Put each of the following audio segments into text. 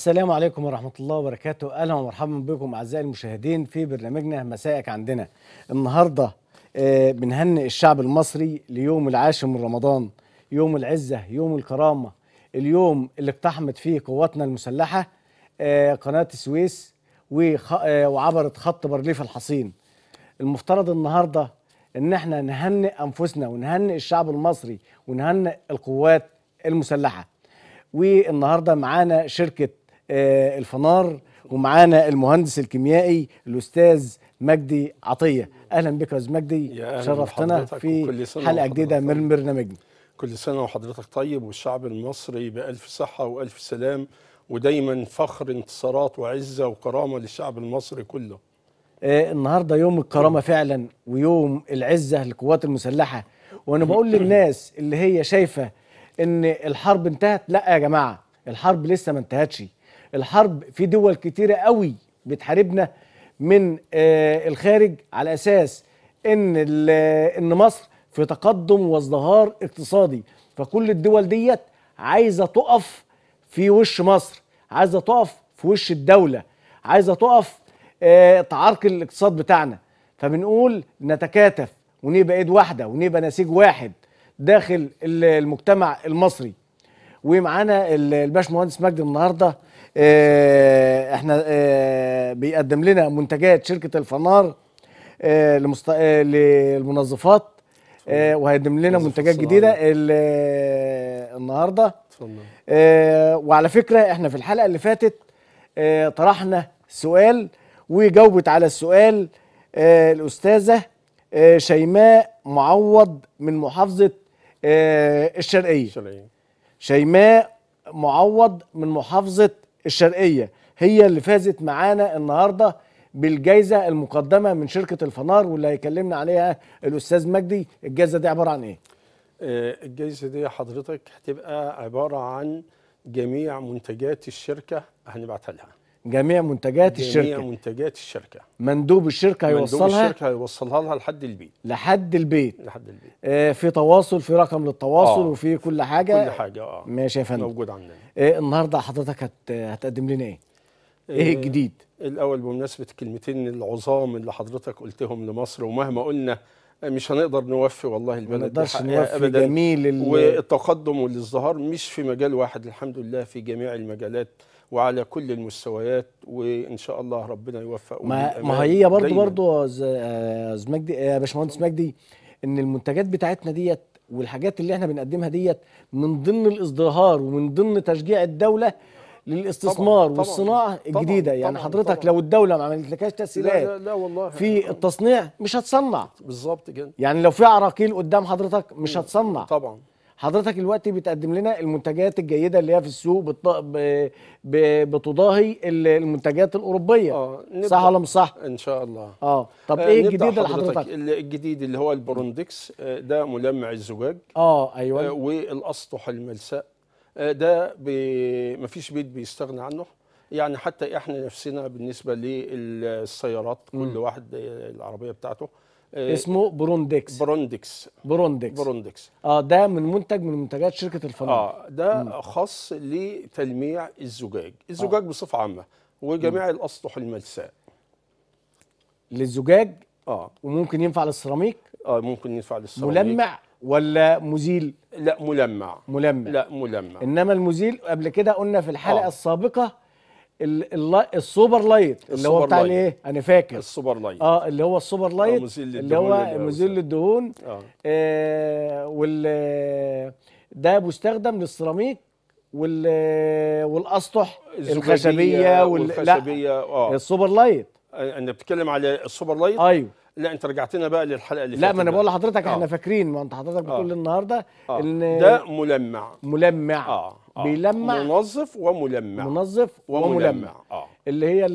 السلام عليكم ورحمة الله وبركاته أهلا ومرحبا بكم أعزائي المشاهدين في برنامجنا مسائك عندنا النهاردة آه، بنهنئ الشعب المصري ليوم العاشر من رمضان يوم العزة يوم الكرامة اليوم اللي اقتحمت فيه قواتنا المسلحة آه، قناة السويس آه، وعبرت خط بارليف الحصين المفترض النهاردة ان احنا نهنئ انفسنا ونهنئ الشعب المصري ونهنئ القوات المسلحه والنهارده معانا شركه آه، الفنار ومعانا المهندس الكيميائي الاستاذ مجدي عطيه اهلا بك يا استاذ مجدي شرفتنا في حلقه جديده من برنامجنا كل سنه وحضرتك طيب والشعب المصري بالف صحه والف سلام ودايما فخر انتصارات وعزه وكرامه للشعب المصري كله آه النهارده يوم الكرامه فعلا ويوم العزه للقوات المسلحه وانا بقول للناس اللي هي شايفه ان الحرب انتهت لا يا جماعه الحرب لسه ما انتهتش الحرب في دول كتيرة قوي بتحاربنا من آه، الخارج على أساس إن, إن مصر في تقدم وازدهار اقتصادي فكل الدول ديت عايزة تقف في وش مصر عايزة تقف في وش الدولة عايزة تقف آه، تعرق الاقتصاد بتاعنا فبنقول نتكاتف ونبقى ايد واحده ونبقى نسيج واحد داخل المجتمع المصري ومعانا الباشمهندس مجدي النهارده آه، احنا اه بيقدم لنا منتجات شركه الفنار اه لمست... اه للمنظفات آه، وهيقدم لنا منتجات جديده آه، النهارده وعلى فكره احنا في الحلقه اللي فاتت طرحنا سؤال وجاوبت على السؤال الاستاذه شيماء معوض من محافظه الشرقيه شيماء معوض من محافظه الشرقية هي اللي فازت معانا النهاردة بالجائزة المقدمة من شركة الفنار واللي هيكلمنا عليها الأستاذ مجدي الجائزة دي عبارة عن إيه؟ آه، الجائزة دي حضرتك هتبقى عبارة عن جميع منتجات الشركة هنبعتها لها جميع منتجات جميع الشركه جميع منتجات الشركه مندوب الشركه هيوصلها مندوب الشركه هيوصلها لها لحد البيت لحد البيت لحد البيت آه في تواصل في رقم للتواصل آه وفي كل حاجه كل حاجه اه ماشي يا فندم موجود عندنا آه النهارده حضرتك هت هتقدم لنا ايه؟ آه، ايه الجديد؟ الاول بمناسبه الكلمتين العظام اللي حضرتك قلتهم لمصر ومهما قلنا آه، مش هنقدر نوفي والله البلد ما نقدرش ابدا جميل والتقدم والازدهار مش في مجال واحد الحمد لله في جميع المجالات وعلى كل المستويات وان شاء الله ربنا يوفق ما, ما هي برضه برضه از مجدي آه، يا باشمهندس مجدي ان المنتجات بتاعتنا ديت والحاجات اللي احنا بنقدمها ديت من ضمن الازدهار ومن ضمن تشجيع الدوله للاستثمار طبعًا والصناعه طبعًا الجديده يعني طبعًا يعني حضرتك طبعًا لو الدوله ما عملتلكش تسهيلات لا لا لا والله في التصنيع مش هتصنع بالظبط كده يعني لو في عراقيل قدام حضرتك مش هتصنع طبعا حضرتك دلوقتي بتقدم لنا المنتجات الجيده اللي هي في السوق بت... ب... ب... بتضاهي المنتجات الاوروبيه آه نبدأ صح ولا مش صح ان شاء الله اه طب آه، ايه الجديد اللي حضرتك الجديد اللي هو البروندكس آه، ده ملمع الزجاج اه ايوه آه، والاسطح الملساء ده ب... مفيش بيت بيستغنى عنه يعني حتى احنا نفسنا بالنسبه للسيارات كل واحد العربيه بتاعته آه، اسمه بروندكس بروندكس بروندكس بروندكس اه ده من منتج من منتجات شركه الفنادق اه ده م. خاص لتلميع الزجاج الزجاج آه. بصفه عامه وجميع م. الاسطح الملساء للزجاج اه وممكن ينفع للسيراميك اه ممكن ينفع للسيراميك ملمع ولا مزيل لا ملمع ملمع لا ملمع انما المزيل قبل كده قلنا في الحلقه آه. السابقه السوبر لايت اللي هو بتاع الايه انا فاكر السوبر لايت اه اللي هو السوبر لايت آه، اللي هو يعني، مزيل للدهون آه. آه وال ده بيستخدم للسيراميك وال والاسطح الخشبيه وال... والخشبيه اه السوبر لايت آه، انت بتتكلم على السوبر لايت ايوه لا انت رجعتنا بقى للحلقه اللي فاتت لا ما انا بقول لحضرتك آه. احنا فاكرين ما انت حضرتك بتقول آه. النهارده آه. ان ده ملمع ملمع اه آه، بيلمع منظف وملمع منظف وملمع, وملمع. آه. اللي هي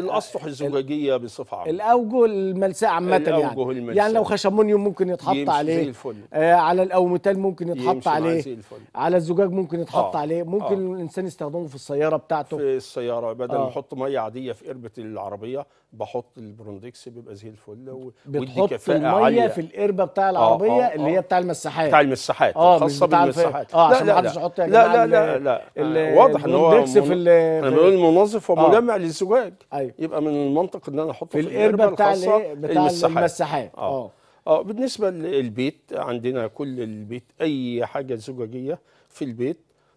الاسطح الزجاجيه بصفه عامه الاوجه الملساء عامه يعني الملساء. يعني لو خشمونيوم ممكن يتحط عليه زي الفل. آه على الاوميتال ممكن يتحط عليه زي الفل. على الزجاج ممكن يتحط آه. عليه ممكن آه. الانسان يستخدمه في السياره بتاعته في السياره بدل ما آه. احط ميه عاديه في قربه العربيه بحط البروندكس بيبقى زي الفل عاليه بتحط الميه عالية. في القربه بتاع آه، العربيه آه آه آه. اللي هي بتاع المساحات بتاع المساحات اه الخاصه بالمساحات اه عشان ما حدش يحط يا جماعه يعني لا لا لا واضح ان هو في انا بقول منظف ومجمع آه. للزجاج أيوه. يبقى من المنطق ان انا احطه في, في القربه بتاع الخاصه بتاع المساحات آه. اه اه بالنسبه للبيت عندنا كل البيت اي حاجه زجاجيه في البيت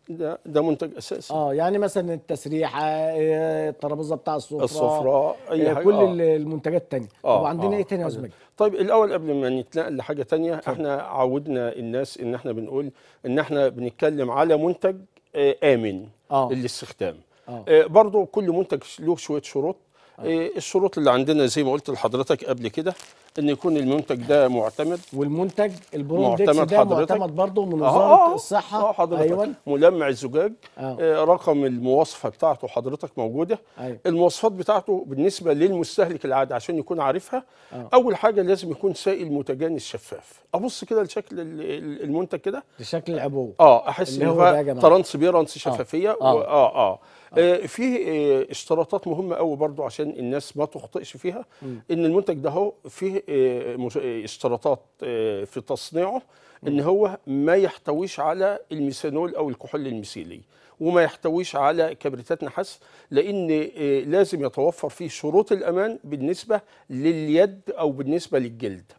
ده ده منتج اساسي اه يعني مثلا التسريحه آه، الترابيزه بتاع السفره السفره اي آه، حاجه كل آه. المنتجات الثانيه آه. طب عندنا آه. ايه ثاني يا استاذ طيب الاول قبل ما نتنقل لحاجه ثانيه احنا عودنا الناس ان احنا بنقول ان احنا بنتكلم على منتج امن آه. للاستخدام آه. آه. برضو كل منتج له شويه شروط آه. آه، الشروط اللي عندنا زي ما قلت لحضرتك قبل كده ان يكون المنتج ده معتمد والمنتج البرودكت ده حضرتك. معتمد برضه من وزاره آه آه الصحه آه حضرتك أيوة. ملمع الزجاج آه. آه رقم المواصفه بتاعته حضرتك موجوده أيوة. المواصفات بتاعته بالنسبه للمستهلك العادي عشان يكون عارفها آه. اول حاجه لازم يكون سائل متجانس شفاف ابص كده لشكل المنتج كده لشكل العبوه اه احس ان هو ترانسبيرنس شفافيه اه اه, آه. آه. في آه، اشتراطات مهمه قوي برضو عشان الناس ما تخطئش فيها م. ان المنتج ده هو فيه آه، آه، اشتراطات في تصنيعه ان هو ما يحتويش على الميثانول او الكحول المثيلي وما يحتويش على كبريتات نحاس لان لازم يتوفر فيه شروط الامان بالنسبه لليد او بالنسبه للجلد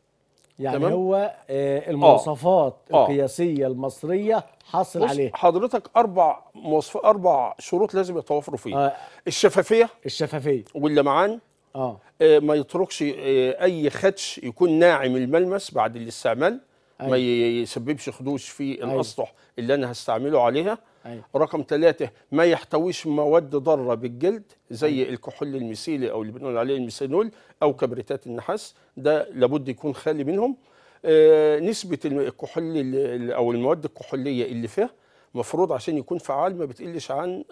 يعني تمام؟ هو آه، آه. المواصفات آه. القياسيه المصريه حاصل عليها حضرتك اربع مواصف اربع شروط لازم يتوافروا فيها آه. الشفافيه الشفافيه واللمعان آه. آه ما يتركش آه اي خدش يكون ناعم الملمس بعد الاستعمال أيوة. ما يسببش خدوش في أيوه. الاسطح أيوة. اللي انا هستعمله عليها أيوة. رقم ثلاثة ما يحتويش مواد ضارة بالجلد زي أيوة. الكحول المثيلي أو اللي بنقول عليه الميثانول أو كبريتات النحاس ده لابد يكون خالي منهم آه نسبة الكحول أو المواد الكحولية اللي فيها مفروض عشان يكون فعال ما بتقلش عن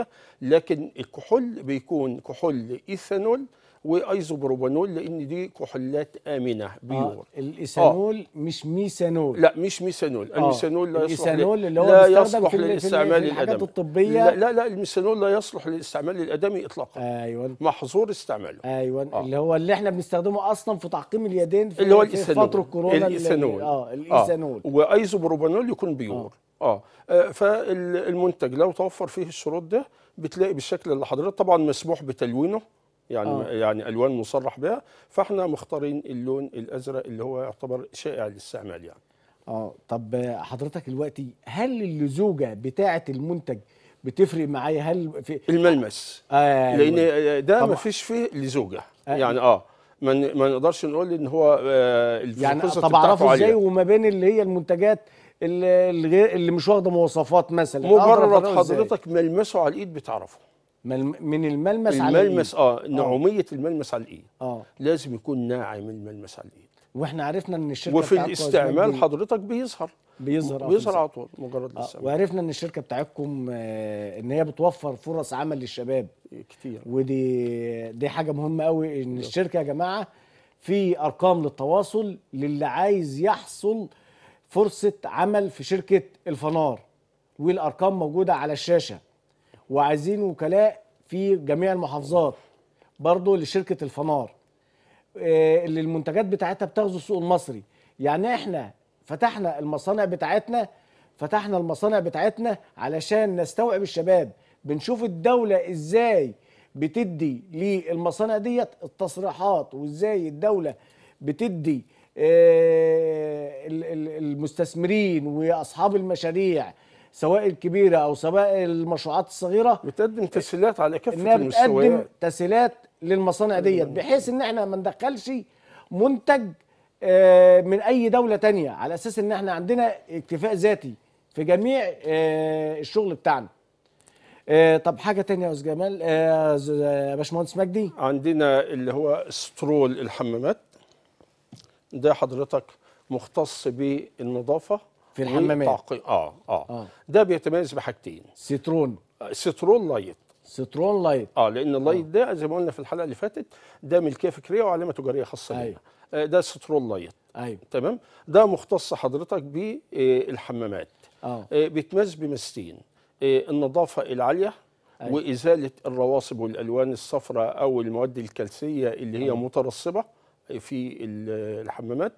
15% لكن الكحول بيكون كحول إيثانول وايزوبروبانول لان دي كحولات امنه آه، بيور آه الايثانول آه مش ميثانول لا مش ميثانول آه الميثانول لا يصلح اللي هو لا يصلح للاستعمال الادمي الطبيه لا لا, لا الميثانول لا يصلح للاستعمال الادمي اطلاقا ايوه محظور استعماله ايوه آه اللي هو اللي احنا بنستخدمه اصلا في تعقيم اليدين في, اللي هو فتره كورونا الايثانول اه, آه. الايثانول آه وايزوبروبانول يكون بيور آه. آه. اه فالمنتج لو توفر فيه الشروط ده بتلاقي بالشكل اللي حضرتك طبعا مسموح بتلوينه يعني آه. يعني الوان مصرح بها فاحنا مختارين اللون الازرق اللي هو يعتبر شائع للاستعمال يعني اه طب حضرتك دلوقتي هل اللزوجه بتاعه المنتج بتفرق معايا هل في الملمس آه لان ده ما فيش فيه لزوجه آه. يعني إيه؟ اه ما ما نقدرش نقول ان هو آه يعني طب اعرفه ازاي وما بين اللي هي المنتجات اللي اللي مش واخده مواصفات مثلا مجرد حضرتك ملمسه على الايد بتعرفه من الملمس على الملمس اه ناعوميه الملمس على الايد اه لازم يكون ناعم الملمس على الايد واحنا عرفنا ان الشركه وفي الاستعمال حضرتك بيظهر بيظهر آه، بيظهر على طول مجرد آه. وعرفنا ان الشركه بتاعتكم آه ان هي بتوفر فرص عمل للشباب كتير ودي دي حاجه مهمه قوي ان ده. الشركه يا جماعه في ارقام للتواصل للي عايز يحصل فرصه عمل في شركه الفنار والارقام موجوده على الشاشه وعايزين وكلاء في جميع المحافظات برضه لشركه الفنار آه، اللي المنتجات بتاعتها بتغزو السوق المصري يعني احنا فتحنا المصانع بتاعتنا فتحنا المصانع بتاعتنا علشان نستوعب الشباب بنشوف الدوله ازاي بتدي للمصانع ديت التصريحات وازاي الدوله بتدي آه، المستثمرين واصحاب المشاريع سواء الكبيره او سواء المشروعات الصغيره بتقدم تسهيلات على كافه المستويات بتقدم تسهيلات للمصانع ديت بحيث ان احنا ما ندخلش منتج آه، من اي دوله تانية على اساس ان احنا عندنا اكتفاء ذاتي في جميع آه، الشغل بتاعنا آه، طب حاجه تانية يا استاذ جمال يا باشمهندس مجدي عندنا اللي هو سترول الحمامات ده حضرتك مختص بالنظافه في الحمامات طاقي. آه, اه اه ده بيتميز بحاجتين سترون آه، سترون لايت سترون لايت اه لان اللايت آه. ده زي ما قلنا في الحلقه اللي فاتت ده ملكيه فكريه وعلامه تجاريه خاصه أيوة. آه ده سترون لايت ايوه تمام ده مختص حضرتك بالحمامات اه, آه، بيتميز آه النظافه العاليه أيوة. وازاله الرواسب والالوان الصفراء او المواد الكلسيه اللي هي آه. أيوه. مترسبه في الحمامات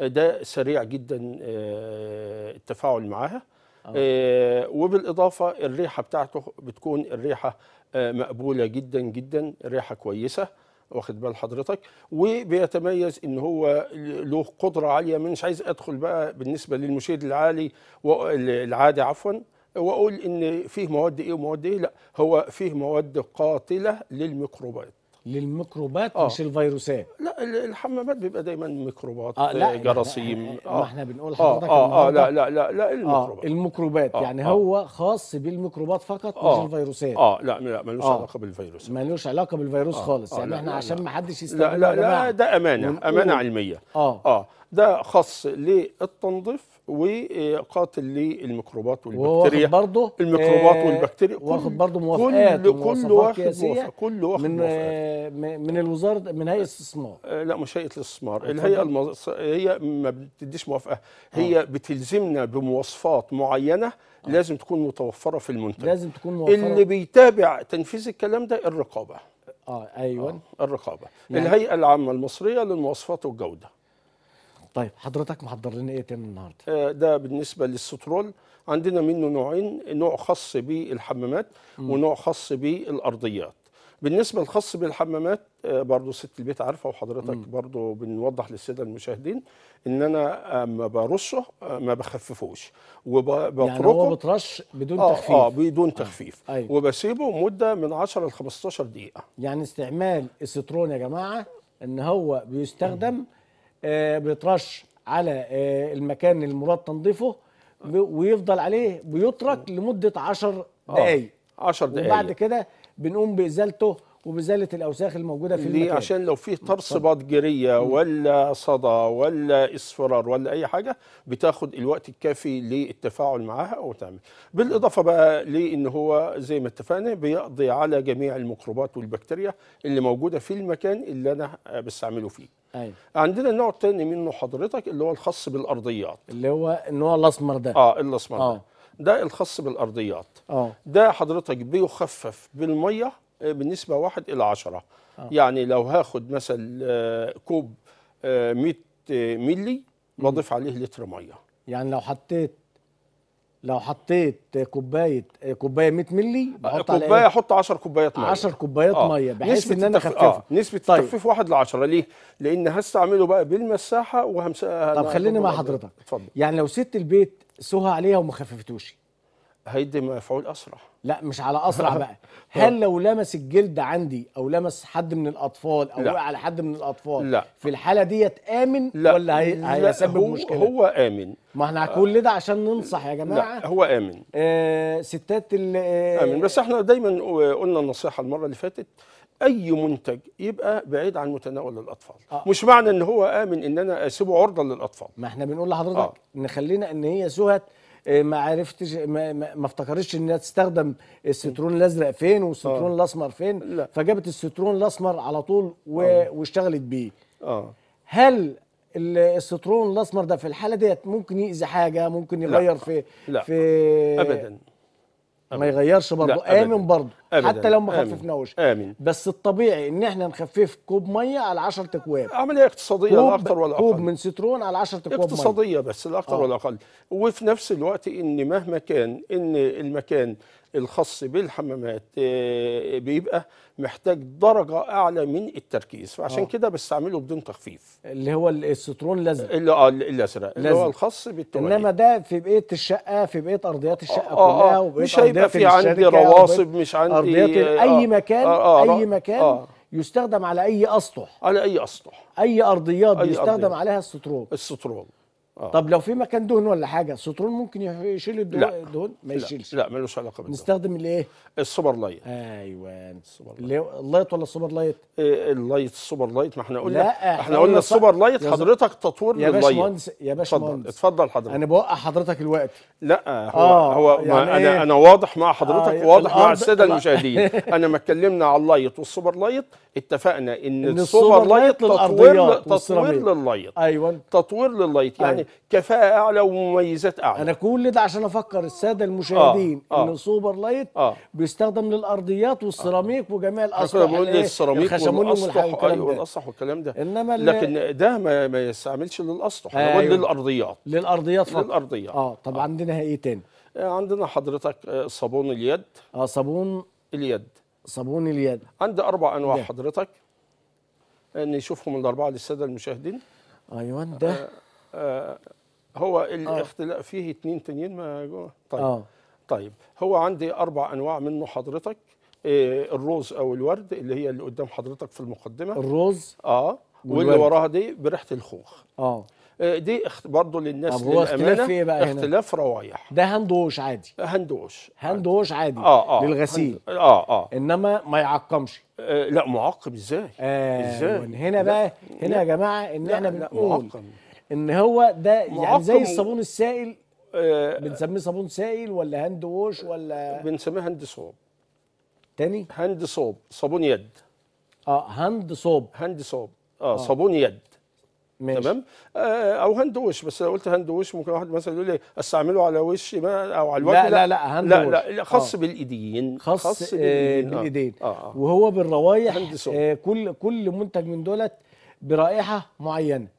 ده سريع جدا آه، التفاعل معاها آه. آه، وبالاضافه الريحه بتاعته بتكون الريحه مقبوله جدا جدا ريحه كويسه واخد بال حضرتك وبيتميز ان هو له قدره عاليه مش عايز ادخل بقى بالنسبه للمشيد العالي العادي عفوا واقول ان فيه مواد ايه ومواد ايه لا هو فيه مواد قاتله للميكروبات للميكروبات آه. مش الفيروسات لا الحمامات بيبقى دايما ميكروبات آه لا جراثيم آه ما احنا بنقول آه، حضرتك آه, آه, لا لا لا لا آه، الميكروبات آه الميكروبات آه يعني آه هو خاص بالميكروبات فقط آه مش الفيروسات اه لا لا ملوش آه علاقه بالفيروس ملوش علاقه بالفيروس آه خالص آه يعني آه. احنا لا عشان ما حدش لا لا لا ده امانه امانه علميه اه اه ده خاص للتنظيف وقاتل للميكروبات والبكتيريا برضه الميكروبات آه والبكتيريا واخد برضه موافقات كل آه، كل واخد كل واخد من موافقات. آه، من الوزاره من هيئه الاستثمار آه، لا مش هيئه الاستثمار الهيئه المز... هي ما بتديش موافقه هي آه. بتلزمنا بمواصفات معينه لازم تكون متوفره في المنتج لازم تكون موفره اللي بيتابع تنفيذ الكلام ده الرقابه اه ايوه آه الرقابه يعني الهيئه العامه المصريه للمواصفات والجوده طيب حضرتك محضر لنا ايه تاني النهارده؟ آه، ده بالنسبه للسترول عندنا منه نوعين نوع خاص بالحمامات ونوع خاص بالارضيات. بالنسبه الخاص بالحمامات آه، برضه ست البيت عارفه وحضرتك برضه بنوضح للساده المشاهدين ان انا آه، ما برشه ما بخففوش وبتركه يعني هو بترش بدون آه تخفيف اه بدون تخفيف آه. أيوه. وبسيبه مده من 10 ل 15 دقيقه يعني استعمال السترون يا جماعه ان هو بيستخدم مم. آه، بيترش على آه، المكان المراد تنظيفه ويفضل عليه بيترك لمده 10 آه، دقائق 10 دقائق وبعد كده بنقوم بازالته وبزاله الاوساخ الموجوده في المكان عشان لو في طرس بادجريه ولا صدى ولا اصفرار ولا اي حاجه بتاخد الوقت الكافي للتفاعل معاها او تعمل بالاضافه بقى لان هو زي ما اتفقنا بيقضي على جميع الميكروبات والبكتيريا اللي موجوده في المكان اللي انا بستعمله فيه أيوة. عندنا النوع الثاني منه حضرتك اللي هو الخاص بالارضيات اللي هو النوع الاسمر ده اه الاسمر ده آه. ده الخاص بالارضيات أوه. ده حضرتك بيخفف بالميه آه، بنسبة واحد إلى عشرة آه. يعني لو هاخد مثلا آه، كوب 100 آه، ملي بضيف عليه لتر مية يعني لو حطيت لو حطيت كوبايه كوبايه 100 مللي بحط كوبايه إيه؟ احط 10 كوبايات ميه 10 كوبايات آه. ميه بحيث ان انا اخففها آه. نسبه طيب. التخفيف 1 ل 10 ليه؟ لان هستعمله بقى بالمساحه وهمسها طب خليني مع حضرتك اتفضل يعني لو ست البيت سوها عليها وما خففتوش هيدي مفعول اسرع لا مش على اسرع بقى هل لو لمس الجلد عندي او لمس حد من الاطفال او وقع على حد من الاطفال لا. في الحاله ديت امن لا. ولا هي... هيسبب هو مشكله هو امن ما احنا كل ده عشان ننصح يا جماعه لا هو امن آه ستات ال آه، امن بس احنا دايما قلنا النصيحه المره اللي فاتت اي منتج يبقى بعيد عن متناول الاطفال آه. مش معنى ان هو امن ان انا اسيبه عرضه للاطفال ما احنا بنقول لحضرتك آه. نخلينا ان هي سهت آه، ما عرفتش ما, ما افتكرتش انها تستخدم السترون الازرق فين والسترون آه. الاسمر فين لا. فجابت السترون الاسمر على طول و... آه. واشتغلت بيه اه هل السترون الاسمر ده في الحاله ديت ممكن يأذي حاجه ممكن يغير لا. في لا. في ابدا ما يغيرش برضه امن برضه حتى لو ما خففناهوش امين بس الطبيعي ان احنا نخفف كوب ميه على 10 اكواب عمليه اقتصاديه لا اكثر ولا اقل كوب من سترون على 10 اكواب اقتصاديه مية. بس لا اكثر آه. ولا اقل وفي نفس الوقت ان مهما كان ان المكان الخاص بالحمامات آه، بيبقى محتاج درجه اعلى من التركيز فعشان آه. كده بستعمله بدون تخفيف اللي هو السترون الازرق اللي اللي, لازم. اللي هو الخاص بالتواليت انما ده في بقيه الشقه في بقيه ارضيات آه، الشقه آه كلها آه مش هيبقى في عندي رواسب مش عندي ارضيات آه اي مكان آه آه اي مكان آه يستخدم على اي اسطح على اي اسطح اي ارضيات أي بيستخدم أرضيات. عليها السترون السترون آه. طب لو في مكان دهن ولا حاجه سترون ممكن يشيل الدهون لا. ما يشيلش لا, لا ملوش علاقه بالدهون نستخدم الايه السوبر لايت ايوه السوبر لايت اللايت ولا السوبر لايت إيه اللايت السوبر لايت ما احنا قلنا لا احنا قلنا السوبر لايت حضرتك تطوير يا باشمهندس يا باشمهندس اتفضل اتفضل حضرتك انا بوقع حضرتك الوقت لا هو آه هو يعني ما إيه؟ انا انا واضح مع حضرتك آه مع الساده المشاهدين انا ما اتكلمنا على اللايت والسوبر لايت اتفقنا ان, إن السوبر لايت تطوير تطوير لللايت ايوه تطوير لللايت يعني أيوة. كفاءه اعلى ومميزات اعلى انا كل ده عشان افكر الساده المشاهدين آه. آه. ان سوبر لايت آه. بيستخدم للارضيات والسيراميك آه. وجميع الاسطح السيراميك والاسطح ايوه والاسطح والكلام ده انما لكن ده ما, ما يستعملش للاسطح آه أيوه. للارضيات للارضيات فقط للارضيات اه طب آه. عندنا ايه تاني آه، عندنا حضرتك آه، صابون اليد اه صابون اليد صابون اليد عندي اربع انواع ده. حضرتك آه، نشوفهم الاربعه للساده المشاهدين ايوه ده آه هو آه. الاختلاف فيه اتنين تانيين ما جوا طيب أوه. طيب هو عندي اربع انواع منه حضرتك آه، الروز او الورد اللي هي اللي قدام حضرتك في المقدمه الروز اه واللي وراها دي بريحه الخوخ اه, آه، دي برضه للناس طب هو اختلاف ايه بقى هنا؟ اختلاف روايح ده هندوش عادي هندوش هندوش عادي آه آه للغسيل اه اه انما ما يعقمش آه لا معقم ازاي؟ آه ازاي؟ هنا بقى هنا يا جماعه ان احنا بنقول معقم ان هو ده يعني زي الصابون السائل آه بنسميه صابون سائل ولا هاند ووش ولا بنسميه هاند صوب تاني هاند صوب صابون يد اه هاند صوب هاند صوب اه, آه. صابون يد ماشي. تمام آه او هاند ووش بس لو قلت هاند ووش ممكن واحد مثلا يقول لي استعمله على وشي ما او على الوجه لا لا لا هاند لا, لا, لا خاص آه. بالايدين خاص, خاص آه، بالايدين, آه. بالإيدين. آه. آه. وهو بالروايح آه كل كل منتج من دولت برائحه معينه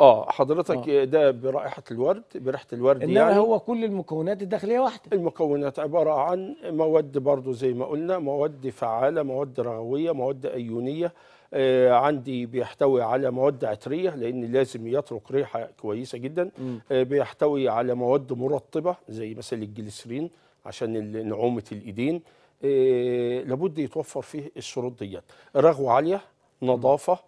آه،, اه حضرتك آه. ده برائحه الورد بريحه الورد إنما يعني هو كل المكونات الداخليه واحده المكونات عباره عن مواد برضو زي ما قلنا مواد فعاله مواد رغويه مواد ايونيه آه عندي بيحتوي على مواد عطريه لان لازم يترك ريحه كويسه جدا آه بيحتوي على مواد مرطبه زي مثلا الجليسرين عشان نعومه الايدين آه لابد يتوفر فيه الشروط ديت رغوه عاليه نظافه مم.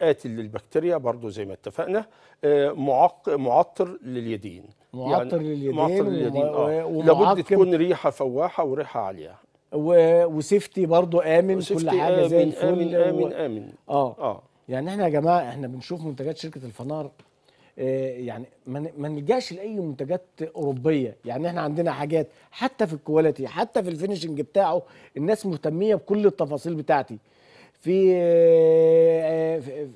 قاتل آه، للبكتيريا برضو زي ما اتفقنا آه، معق معطر لليدين معطر يعني لليدين معطر لليدين اه لابد تكون ريحه فواحه وريحه عاليه وسيفتي برضو امن كل حاجه آمن زي الفل امن امن و... امن اه اه يعني احنا يا جماعه احنا بنشوف منتجات شركه الفنار آه، يعني ما نلجاش لاي منتجات اوروبيه يعني احنا عندنا حاجات حتى في الكواليتي حتى في الفينشنج بتاعه الناس مهتميه بكل التفاصيل بتاعتي آه، آه، في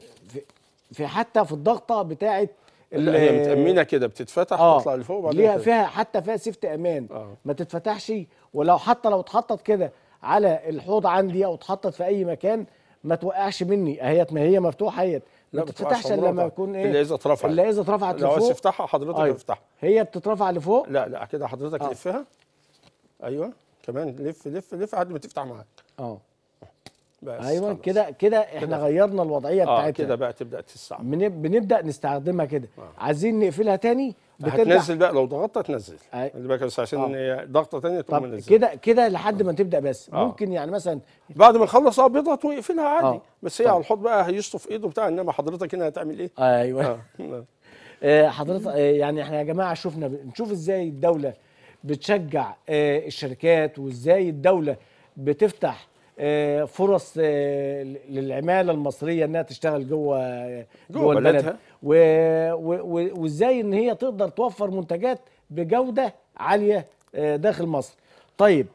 في حتى في الضغطه بتاعه لا هي متامنه كده بتتفتح آه تطلع لفوق وبعدين ليها فيها حتى فيها سيفت امان آه. ما تتفتحش ولو حتى لو اتحطت كده على الحوض عندي او اتحطت في اي مكان ما توقعش مني اهيت ما هي مفتوحه اهيت ما بتتفتحش الا لما يكون ايه اللي اذا اترفعت اللي اذا اترفعت لفوق لو عايز تفتحها حضرتك آه طيب. افتحها هي بتترفع لفوق لا لا كده حضرتك آه. لفها ايوه كمان لف لف لف لحد ما تفتح معاك اه بس ايوه كده كده احنا غيرنا الوضعيه آه كده بقى تبدا تستعمل بنبدا نستخدمها كده آه. عايزين نقفلها تاني هتنزل بقى لو ضغطت تنزل آه. بقى بس عشان آه. ضغطه تانية تقوم طب كده كده لحد ما آه. تبدا بس آه. ممكن يعني مثلا بعد ما نخلص اه بيضغط ويقفلها عادي آه. بس هي على الحوض بقى هيشطف ايده بتاع انما حضرتك هنا هتعمل ايه ايوه آه. آه. آه، حضرتك يعني احنا يا جماعه شفنا نشوف ازاي الدوله بتشجع الشركات وازاي الدوله بتفتح آه، فرص آه، للعماله المصريه انها تشتغل جوه آه، جوه البلد وازاي ان هي تقدر توفر منتجات بجوده عاليه داخل مصر طيب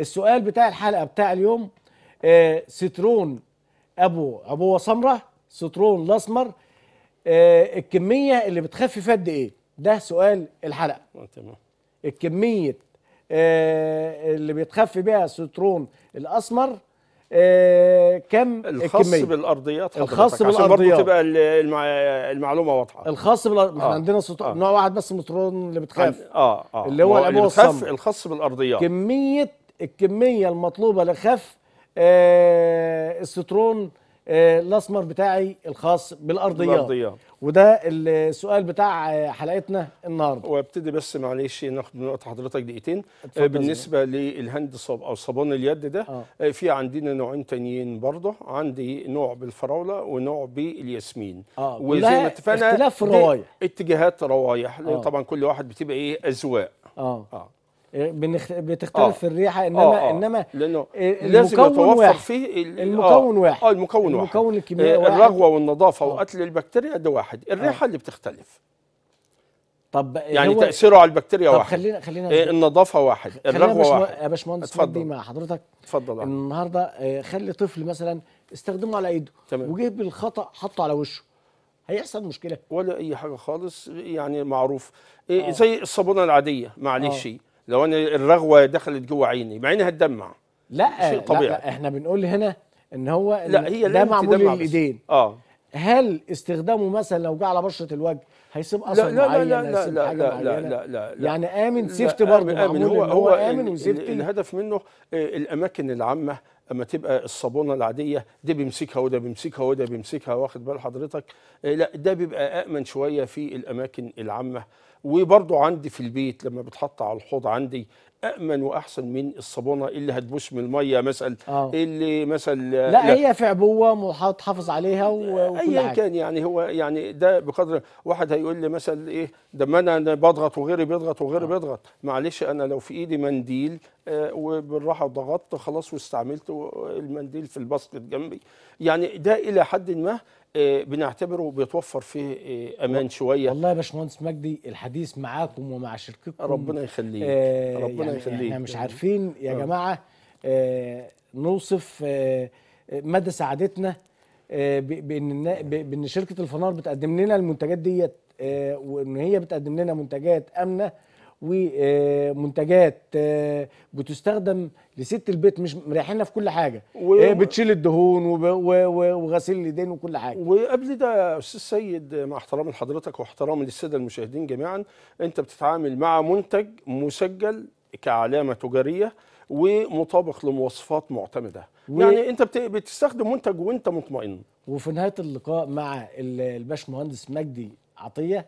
السؤال بتاع الحلقه بتاع اليوم سترون ابو عبوه سمراء سترون الاسمر الكميه اللي بتخفف قد ايه ده سؤال الحلقه تمام الكميه آه، اللي بيتخفي بها السترون الاسمر آه، كم الخاص الكمية. بالارضيات حضرتك الخاص بالارضيات برضه تبقى المعلومه واضحه الخاص بالارضيات ما آه. عندنا سطر... آه. نوع واحد بس من السترون اللي بتخاف اه اه اللي هو الابوه الصم الخاص بالارضيات كميه الكميه المطلوبه لخف آه السترون آه، الاسمر بتاعي الخاص بالارضيات الارضيات وده السؤال بتاع حلقتنا النهارده وابتدي بس معلش ناخد من وقت حضرتك دقيقتين آه، بالنسبه للهند صاب او صابون اليد ده آه. آه. في عندنا نوعين تانيين برضه عندي نوع بالفراوله ونوع بالياسمين آه. وزي ما اتفقنا اختلاف روايح اتجاهات روايح آه. طبعا كل واحد بتبقى ايه اذواق اه, آه. بنخ... بتختلف آه. في الريحه انما آه آه. انما لانه لازم يتوفر واحد. فيه ال... آه. المكون آه. واحد اه المكون واحد المكون الكيميائي آه، واحد الرغوه والنظافه آه. وقتل البكتيريا ده واحد آه. الريحه آه. اللي بتختلف طب يعني تاثيره على البكتيريا طب واحد خلينا خلينا إيه النظافه واحد الرغوه باشم... واحد يا باشمهندس اتفضل مع حضرتك اتفضل النهارده خلي طفل مثلا استخدمه على ايده تمام وجه بالخطا حطه على وشه هيحصل مشكله ولا اي حاجه خالص يعني معروف إيه آه. زي الصابونه العاديه معلش آه. لو انا الرغوه دخلت جوه عيني مع انها هتدمع لا شيء طبيعي لا لا احنا بنقول هنا ان هو لا هي ده معمول للايدين اه هل استخدامه مثلا لو جه على بشره الوجه هيسيب اثر لا معين لا لا لا لا, لا لا, لا لا لا يعني امن سيفتي برضه آمن, آمن هو هو امن وسيفتي الهدف منه آه، الاماكن العامه اما تبقى الصابونه العاديه ده بيمسكها وده بيمسكها وده بيمسكها واخد بال حضرتك آه، لا ده بيبقى امن شويه في الاماكن العامه وبرضو عندي في البيت لما بتحط على الحوض عندي امن واحسن من الصابونه اللي هتبوش من الميه مثلا آه. اللي مثلا لا, لا هي في عبوه وهتحافظ عليها وكل ايا كان يعني هو يعني ده بقدر واحد هيقول لي مثلا ايه ده ما انا بضغط وغيري بيضغط وغيري آه. بيضغط معلش انا لو في ايدي منديل آه وبالراحه ضغطت خلاص واستعملت المنديل في الباسكت جنبي يعني ده الى حد ما آه، بنعتبره بيتوفر فيه آه، امان شويه والله يا باشمهندس مجدي الحديث معاكم ومع شركتكم ربنا يخليك آه، ربنا يعني يخليك احنا مش عارفين يا آه. جماعه نوصف مدى سعادتنا بان بان شركه الفنار بتقدم لنا المنتجات ديت وان هي بتقدم لنا منتجات امنه ومنتجات آه، بتستخدم لست البيت مش مريحينا في كل حاجه و... آه، بتشيل الدهون وب... و... وغسيل اليدين وكل حاجه وقبل ده يا استاذ سيد مع احترام لحضرتك واحترام للساده المشاهدين جميعا انت بتتعامل مع منتج مسجل كعلامه تجاريه ومطابق لمواصفات معتمده و... يعني انت بت... بتستخدم منتج وانت مطمئن وفي نهايه اللقاء مع الباشمهندس مجدي عطيه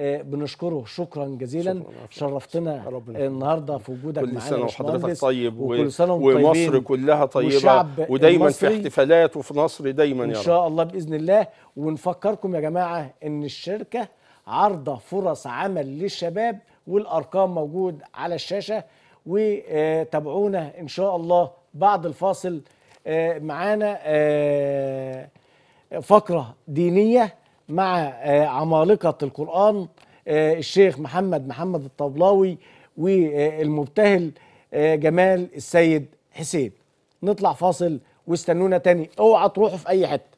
آه، بنشكره شكرا جزيلا شكرا شرفتنا النهارده في وجودك كل سنه وحضرتك طيب وكل سنه ومصر كلها طيبه ودايما في احتفالات وفي مصر دايما يا رب ان شاء الله باذن الله ونفكركم يا جماعه ان الشركه عارضه فرص عمل للشباب والارقام موجود على الشاشه وتابعونا ان شاء الله بعد الفاصل آه، معانا آه، فقره دينيه مع آه، عمالقة القرآن آه، الشيخ محمد محمد الطبلاوي والمبتهل آه، جمال السيد حسين نطلع فاصل واستنونا تاني اوعى تروحوا في اي حته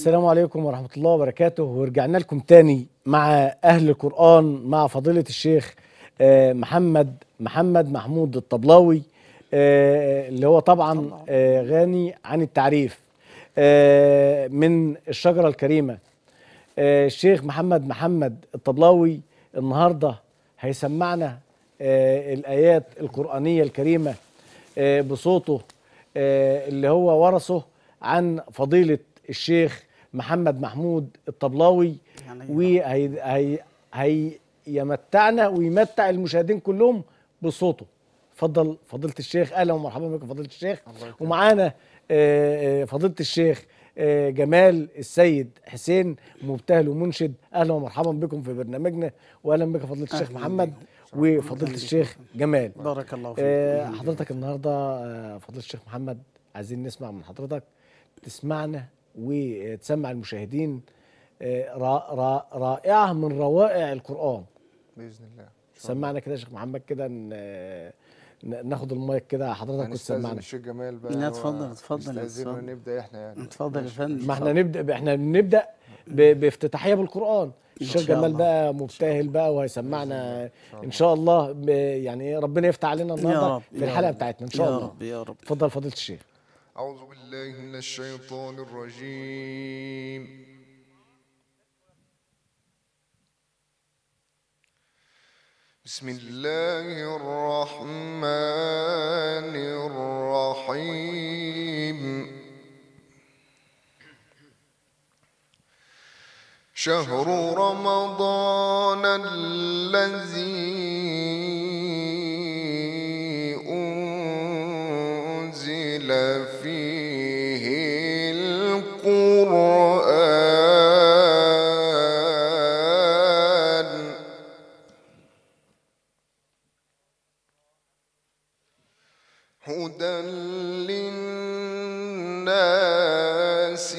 السلام عليكم ورحمة الله وبركاته ورجعنا لكم تاني مع أهل القرآن مع فضيلة الشيخ آه، محمد محمد محمود الطبلاوي آه، اللي هو طبعا آه، غني عن التعريف من الشجرة الكريمة الشيخ محمد محمد الطبلاوي النهاردة هيسمعنا الآيات القرآنية الكريمة بصوته اللي هو ورثه عن فضيلة الشيخ محمد محمود الطبلاوي وهي هي يمتعنا ويمتع المشاهدين كلهم بصوته اتفضل فضيله الشيخ اهلا ومرحبا بك فضيله الشيخ ومعانا آه، آه، فضيله الشيخ آه، جمال السيد حسين مبتهل ومنشد اهلا ومرحبا بكم في برنامجنا واهلا بك فضيله الشيخ محمد وفضيله الشيخ جمال بارك الله فيك حضرتك النهارده فضيله الشيخ محمد عايزين نسمع من حضرتك تسمعنا وتسمع المشاهدين آه، رائعه من روائع القران باذن الله سمعنا كده يا شيخ محمد كده آه، ناخد المايك كده حضرتك كنت يعني سمعنا الشيخ جمال بقى لا اتفضل اتفضل اتفضل نبدا احنا يعني اتفضل يا فندم ما احنا نبدا احنا بنبدا بافتتاحيه بالقران الشيخ جمال بقى مبتهل بقى وهيسمعنا ان شاء الله يعني ربنا يفتح علينا النهارده في الحلقه بتاعتنا ان شاء الله يا رب يا رب اتفضل فضيله الشيخ أعوذ بالله من الشيطان الرجيم بسم الله الرحمن الرحيم شهر رمضان الذي هدى للناس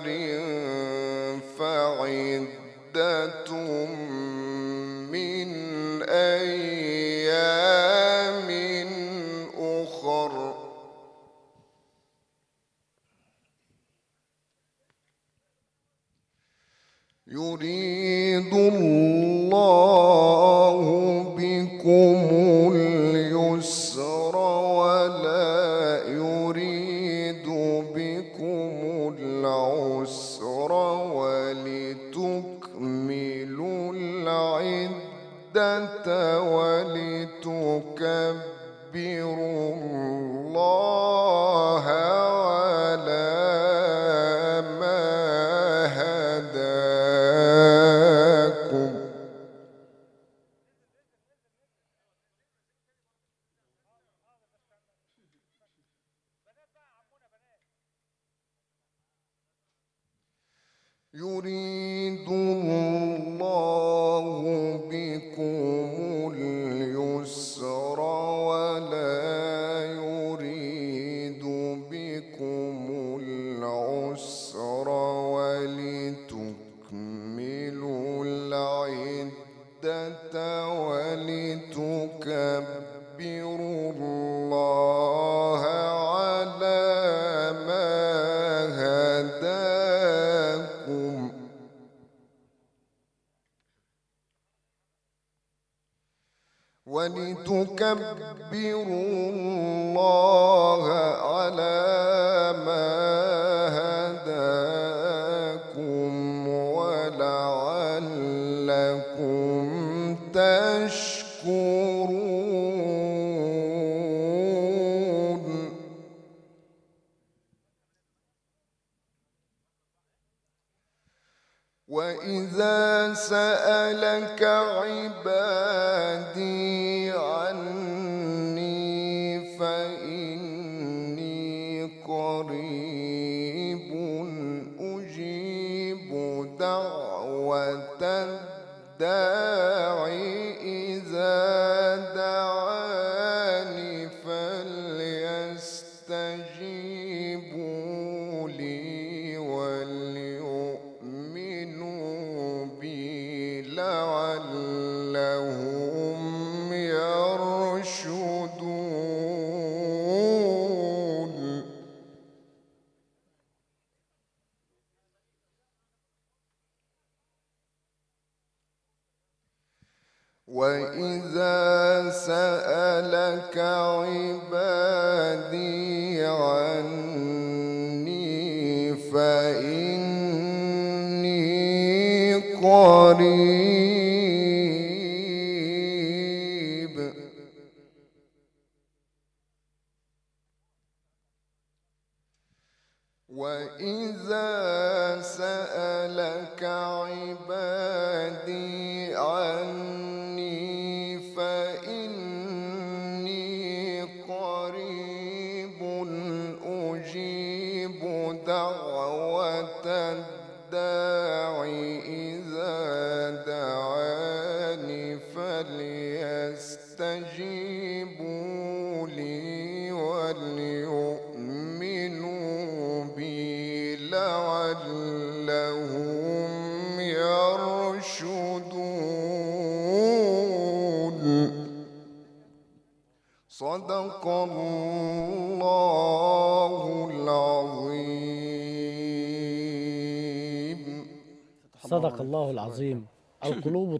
نار فعد يريد واذا سالك عبادي عني فاني قريب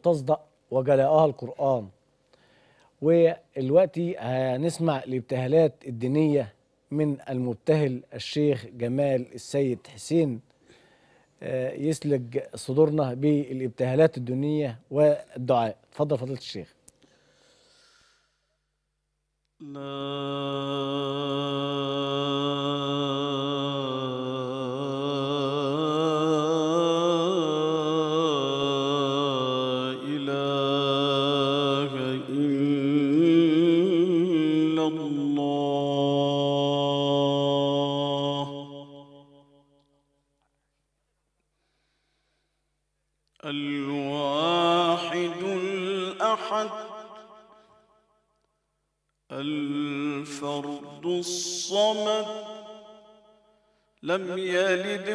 وتصدق وجلاءها القرآن والوقت هنسمع الابتهالات الدينية من المبتهل الشيخ جمال السيد حسين آه، يسلج صدورنا بالابتهالات الدينية والدعاء اتفضل فضيلة الشيخ لم يلد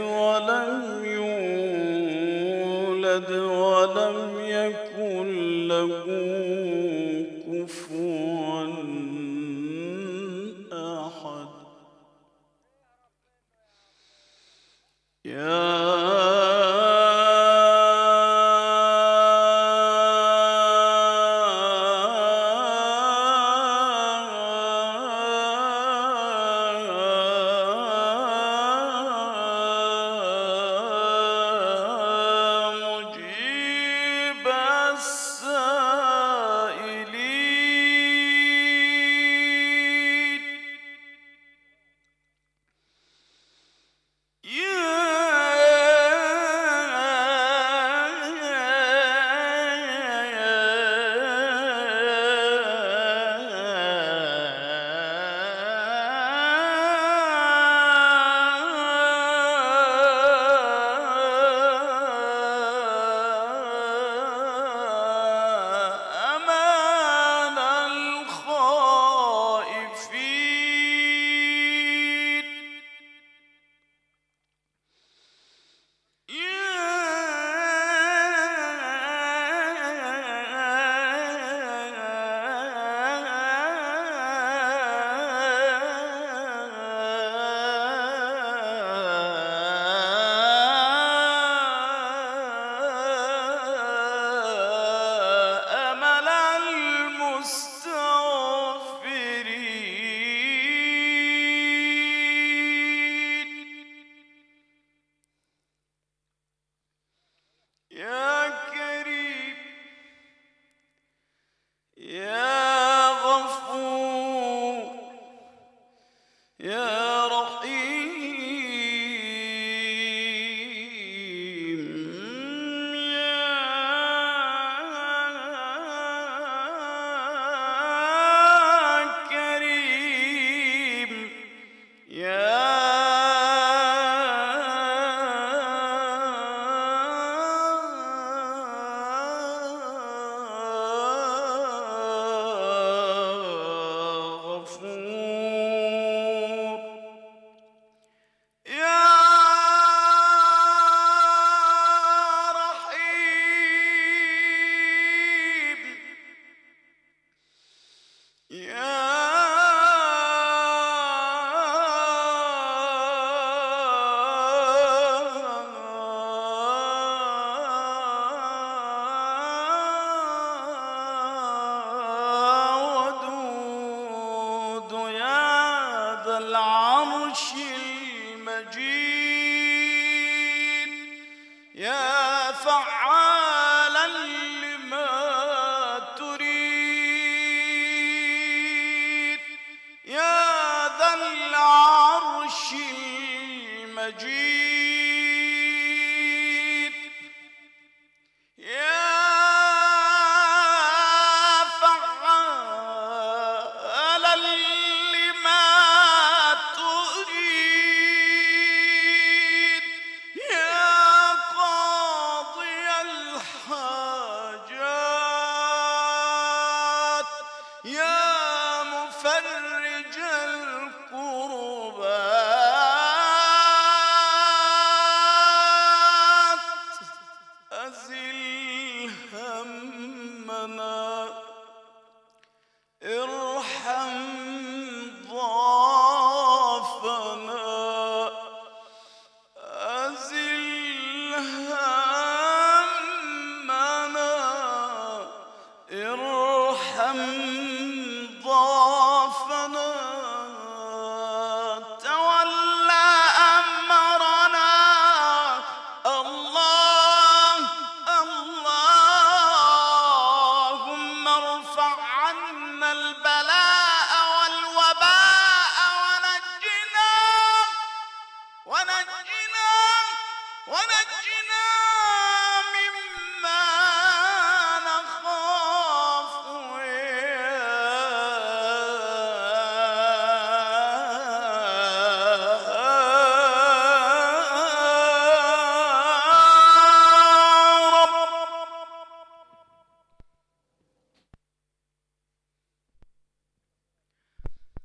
dream.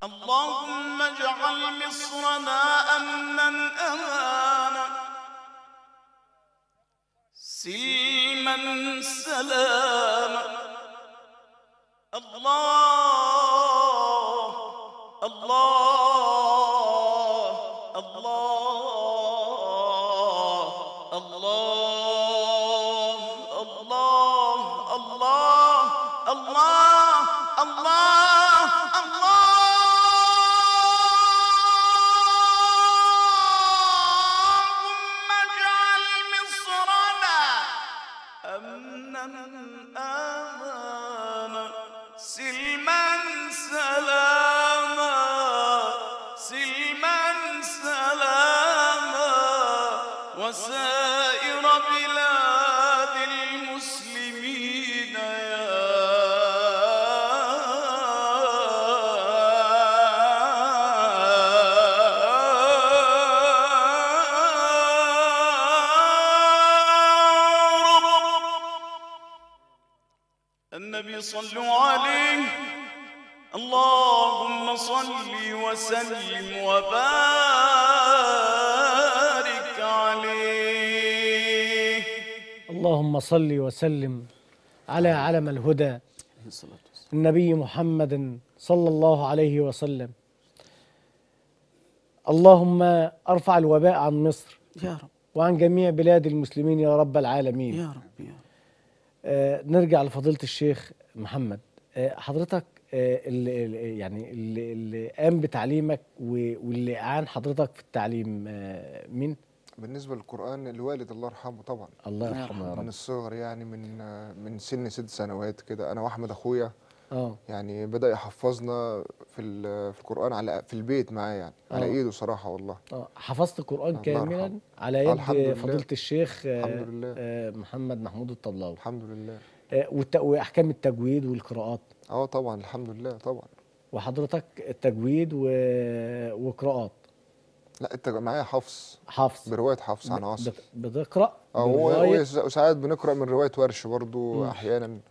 اللهم اجعل مصرنا أمنا أمانا سلما سلاما الله صل وسلم وبارك عليه اللهم صل وسلم على علم الهدى النبي محمد صلى الله عليه وسلم اللهم ارفع الوباء عن مصر يا رب وعن جميع بلاد المسلمين يا رب العالمين يا رب يا رب آه نرجع لفضيله الشيخ محمد آه، حضرتك آه، اللي يعني اللي قام بتعليمك واللي اعان حضرتك في التعليم آه، مين؟ بالنسبه للقران الوالد الله يرحمه طبعا الله يرحمه يا رب من الصغر يعني من من سن ست سنوات كده انا واحمد اخويا اه يعني بدا يحفظنا في في القران على في البيت معاه يعني أوه. على ايده صراحه والله اه حفظت القران كاملا على يد فضيله الشيخ آه، الحمد لله. محمد محمود الطبلاوي الحمد لله واحكام التجويد والقراءات اه طبعا الحمد لله طبعا وحضرتك التجويد و... وقراءات لا التج... معايا حفص حفص بروايه حفص عن عاصم بت... بتقرا اه برواية... وساعات بنقرا من روايه ورش برضو احيانا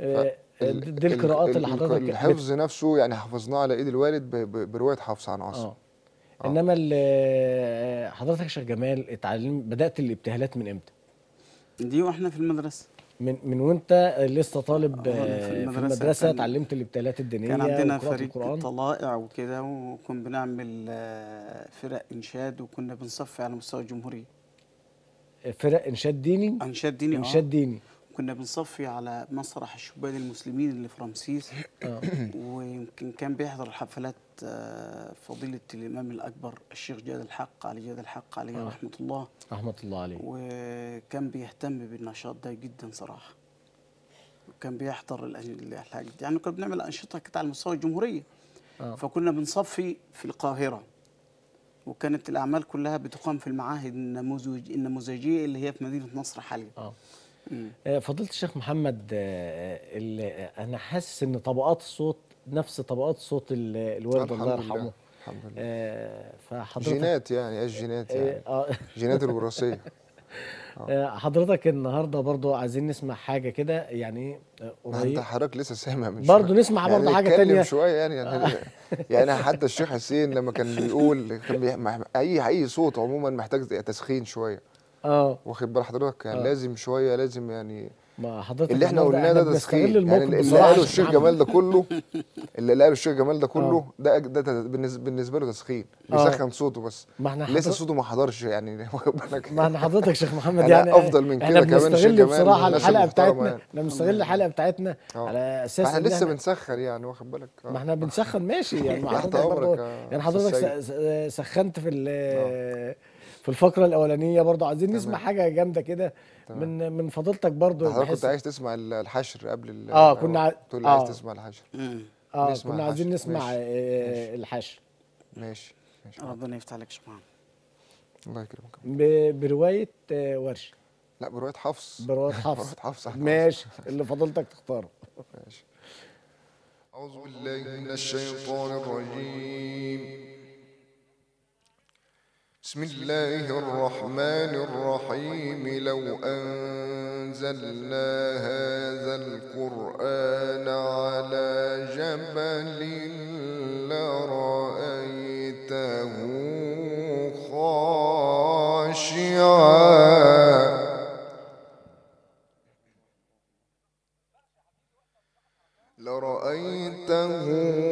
آه، آه، دي القراءات اللي حضرتك الحفظ بت... نفسه يعني حفظناه على ايد الوالد ب... بروايه حفص عن عاصم آه. آه. انما آه، حضرتك يا شيخ جمال اتعلم بدات الابتهالات من امتى؟ دي واحنا في المدرسه من من وانت لسه طالب آه، آه، في المدرسه, في المدرسة اتعلمت الابتلاءات الدينيه كان عندنا فريق طلائع وكده وكنا بنعمل آه، فرق انشاد وكنا بنصفي على مستوى الجمهوريه فرق انشاد ديني انشاد ديني انشاد ديني كنا بنصفي على مسرح الشباب المسلمين اللي في رمسيس ويمكن كان بيحضر الحفلات فضيلة الإمام الأكبر الشيخ جاد الحق علي جاد الحق عليه آه. رحمة الله رحمة الله عليه وكان بيهتم بالنشاط ده جدا صراحة وكان بيحضر الحاجات دي يعني كنا بنعمل أنشطة كانت على مستوى الجمهورية آه. فكنا بنصفي في القاهرة وكانت الأعمال كلها بتقام في المعاهد النموذج النموذجية اللي هي في مدينة نصر حاليا آه. آه، فضيلة الشيخ محمد آه، آه، أنا حاسس إن طبقات الصوت نفس طبقات صوت الوالد الله يرحمه الحمد لله آه، فحضرتك جينات يعني ايش جينات يعني آه، آه. جينات الوراثيه حضرتك النهارده برضو عايزين نسمع حاجه كده يعني قريب انت حضرتك لسه سامع من برضه نسمع يعني برضه حاجه ثانيه شويه يعني يعني, يعني حتى الشيخ حسين لما كان بيقول كان اي اي صوت عموما محتاج تسخين شويه اه واخد بال حضرتك يعني لازم شويه لازم يعني ما حضرتك اللي احنا قلناه ده تسخين يعني نعم. اللي قاله الشيخ جمال ده كله اللي قاله الشيخ جمال ده كله ده ده بالنسبه له تسخين بيسخن آه. صوته بس ما احنا لسه صوته ما حضرش يعني ما احنا حضرتك شيخ محمد يعني, يعني افضل من كده كمان الشيخ جمال بصراحه يعني. الحلقه بتاعتنا احنا بنستغل الحلقه بتاعتنا على اساس احنا لسه بنسخن يعني واخد بالك آه. ما احنا بنسخن ماشي يعني حضرتك آه، يعني حضرتك سخنت في في الفقره الاولانيه برضه عايزين نسمع حاجه جامده كده من من فضيلتك برضو حضرتك كنت عايز تسمع الحشر قبل اه كنا تقول لي آه عايز تسمع الحشر إيه. اه كنا عايزين نسمع آه، ماشي. الحشر ماشي ماشي ربنا يفتح عليك شمعان الله يكرمك بروايه آه، ورش لا بروايه حفص بروايه حفص حفص ماشي اللي فضلتك تختاره ماشي أعوذ بالله من الشيطان الرجيم بسم الله الرحمن الرحيم لو أنزلنا هذا القرآن على جبل لرأيته خاشعا لرأيته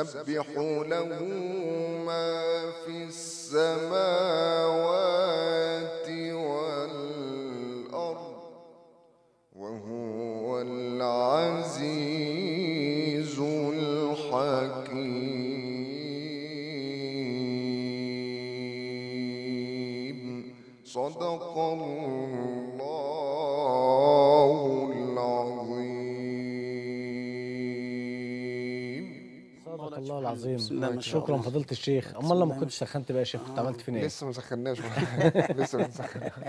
يسبح له ما في السماوات والأرض وهو العزيز الحكيم صدق الله عظيم شكرا فضيله الشيخ امال لما كنت سخنت بقى يا شيخ كنت عملت فينا ايه لسه ما سخناش لسه ما سخناش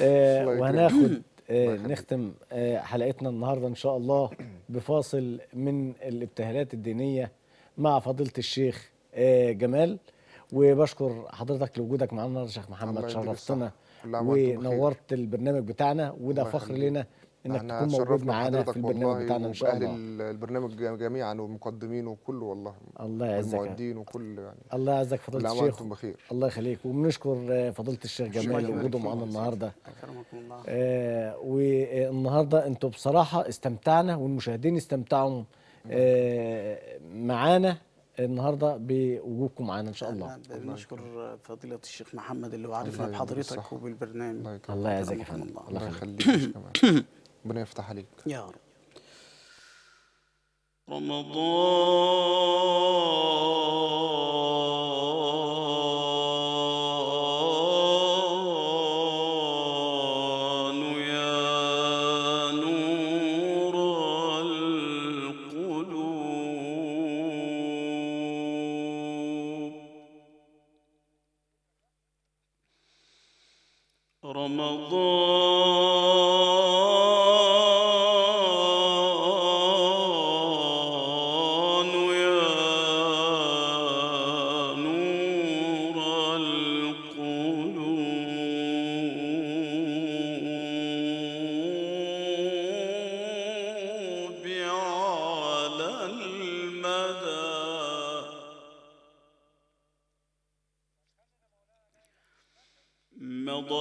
آه، وهناخد آه، نختم آه، حلقتنا النهارده ان شاء الله بفاصل من الابتهالات الدينيه مع فضيله الشيخ جمال وبشكر حضرتك لوجودك معانا النهارده شيخ محمد شرفتنا ونورت البرنامج بتاعنا وده فخر لنا انك تكون موجود معانا في البرنامج بتاعنا ان شاء الله البرنامج جميعا ومقدمين وكله والله الله يعزك والمعدين وكل يعني الله يعزك فضيله الشيخ بخير الله يخليك وبنشكر آه، فضيله الشيخ جمال وجوده معانا النهارده اكرمكم الله آه والنهارده انتوا بصراحه استمتعنا والمشاهدين استمتعوا آه معانا النهارده بوجودكم معانا ان شاء الله بنشكر فضيله الشيخ محمد اللي عرفنا بحضرتك وبالبرنامج الله يعزك يا فندم الله يخليك ربنا يفتح عليك يا رب رمضان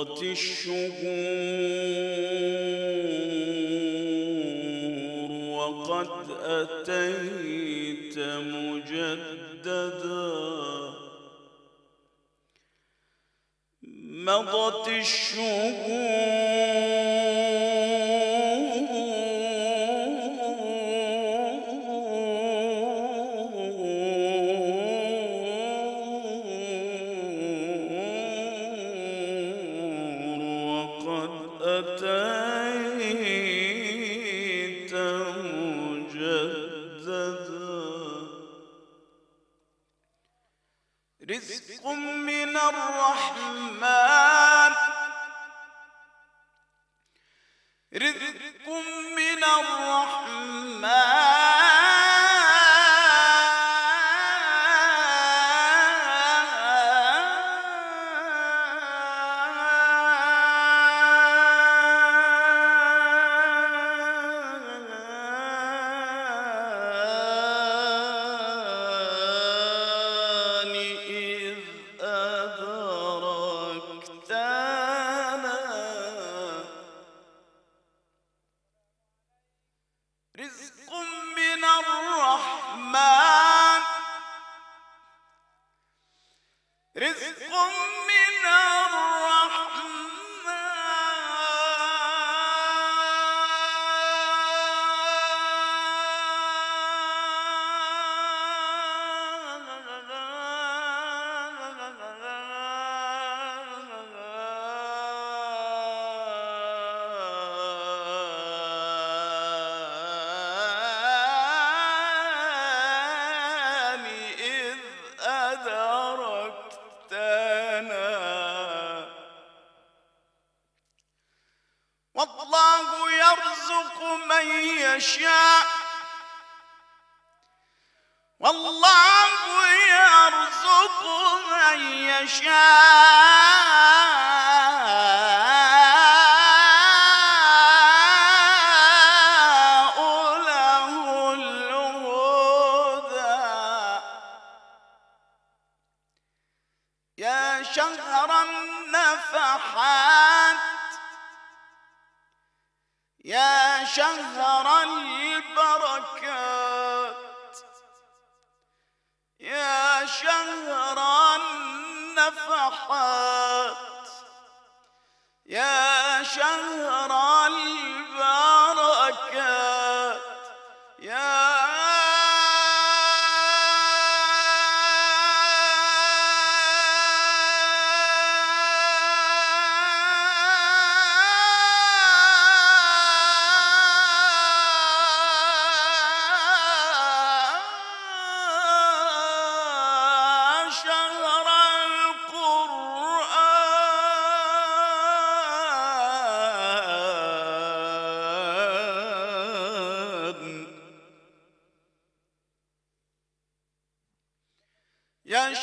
الشهور وقد أتيت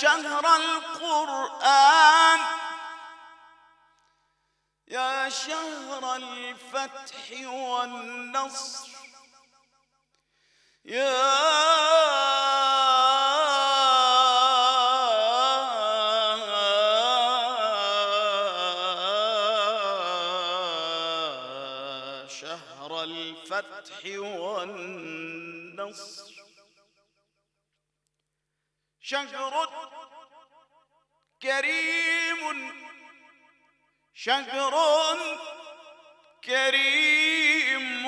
شهر القرآن يا شهر الفتح والنصر يا شهر الفتح والنصر شهر كريم شكر كريم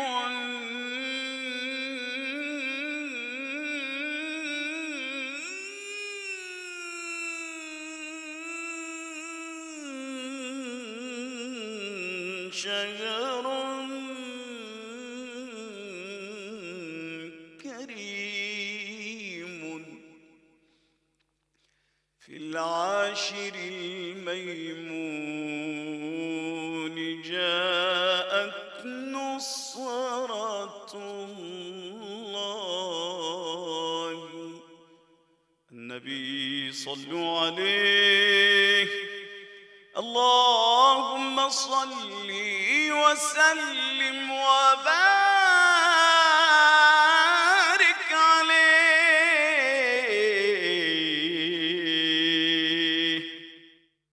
شكر